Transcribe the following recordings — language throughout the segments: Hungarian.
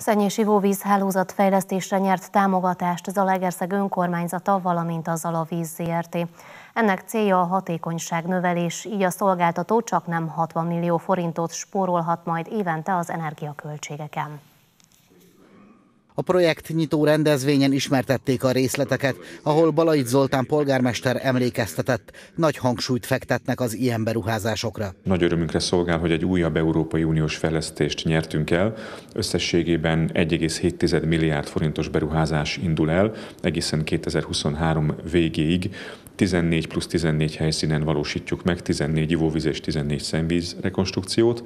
Szennyés Vóvíz hálózat fejlesztésre nyert támogatást az Alegerszeg önkormányzata, valamint a Zalavíz ZRT. Ennek célja a hatékonyság növelés, így a szolgáltató csak nem 60 millió forintot spórolhat majd évente az energiaköltségeken. A projekt nyitó rendezvényen ismertették a részleteket, ahol Balait Zoltán polgármester emlékeztetett, nagy hangsúlyt fektetnek az ilyen beruházásokra. Nagy örömünkre szolgál, hogy egy újabb Európai Uniós fejlesztést nyertünk el. Összességében 1,7 milliárd forintos beruházás indul el egészen 2023 végéig. 14 plusz 14 helyszínen valósítjuk meg, 14 ivóvíz és 14 szemvíz rekonstrukciót.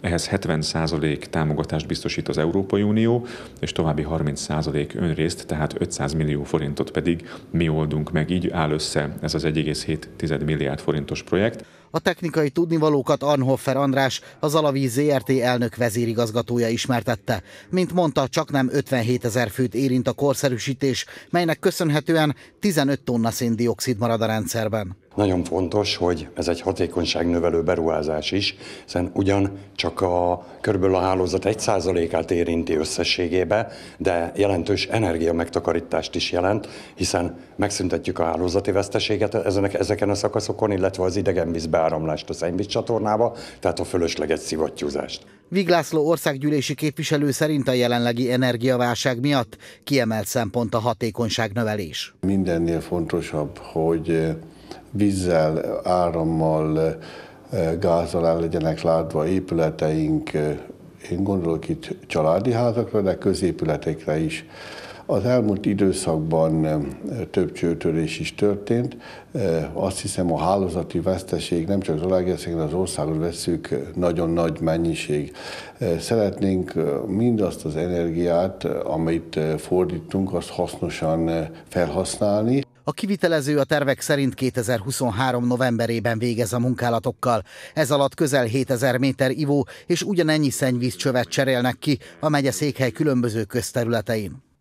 Ehhez 70% támogatást biztosít az Európai Unió, és további 30% önrészt, tehát 500 millió forintot pedig mi oldunk meg. Így áll össze ez az 1,7 milliárd forintos projekt. A technikai tudnivalókat Arnhoffer András, az Alavíz ZRT elnök vezérigazgatója ismertette. Mint mondta, csak nem 57 ezer főt érint a korszerűsítés, melynek köszönhetően 15 tonna széndiokszid marad a rendszerben. Nagyon fontos, hogy ez egy hatékonyságnövelő beruházás is, hiszen ugyan csak a körülbelül a hálózat 1%-át érinti összességébe, de jelentős energia megtakarítást is jelent, hiszen megszüntetjük a hálózati veszteséget ezeken a szakaszokon, illetve az idegenvíz beáramlást a szennyvíz csatornába, tehát a fölösleges szivattyúzást. Viglászló országgyűlési képviselő szerint a jelenlegi energiaválság miatt kiemelt szempont a hatékonyság növelés. Mindennél fontosabb, hogy eh, vízzel, árammal, eh, gázzal el legyenek látva épületeink, eh, én gondolok itt családi házakra, de középületekre is. Az elmúlt időszakban eh, több csőtörés is történt. Eh, azt hiszem a hálózati veszteség nem csak az olajászékre, az országot veszük, eh, nagyon nagy mennyiség. Szeretnénk mindazt az energiát, amit fordítunk, azt hasznosan felhasználni. A kivitelező a tervek szerint 2023 novemberében végez a munkálatokkal. Ez alatt közel 7000 méter ivó és ugyanennyi szennyvízcsövet cserélnek ki a megye székhely különböző közterületein.